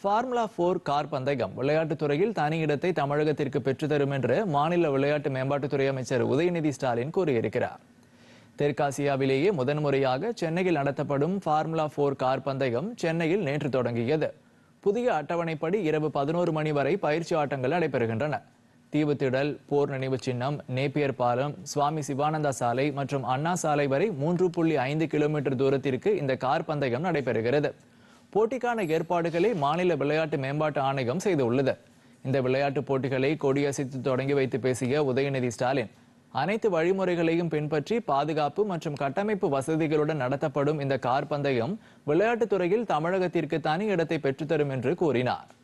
formula four car பந்தயம் விளையாட்டுத்துறையில் தனி இடத்தை தமிழகத்திற்கு பெற்றுத்தரும் என்று மாநில விளையாட்டு மேம்பாட்டுத்துறை அமைச்சர் உதயநிதி ஸ்டாலின் கூறியிருக்கிறார் தெற்காசியாவிலேயே முதன்முறையாக சென்னையில் நடத்தப்படும் ஃபார்முலா ஃபோர் கார் பந்தயம் சென்னையில் நேற்று தொடங்கியது புதிய அட்டவணைப்படி இரவு பதினோரு மணி வரை பயிற்சி ஆட்டங்கள் நடைபெறுகின்றன தீவுத்திடல் போர் நினைவு சின்னம் நேப்பியர் பாலம் சுவாமி சிவானந்தா சாலை மற்றும் அண்ணா சாலை வரை மூன்று புள்ளி ஐந்து கிலோமீட்டர் தூரத்திற்கு இந்த கார் பந்தயம் நடைபெறுகிறது போட்டிக்கான ஏற்பாடுகளை மாநில விளையாட்டு மேம்பாட்டு ஆணையம் செய்துள்ளது இந்த விளையாட்டு போட்டிகளை கொடியசைத்து தொடங்கி வைத்து பேசிய உதயநிதி ஸ்டாலின் அனைத்து வழிமுறைகளையும் பின்பற்றி பாதுகாப்பு மற்றும் கட்டமைப்பு வசதிகளுடன் நடத்தப்படும் இந்த கார் பந்தயம் விளையாட்டுத்துறையில் தமிழகத்திற்கு தனி இடத்தை பெற்றுத்தரும் என்று கூறினார்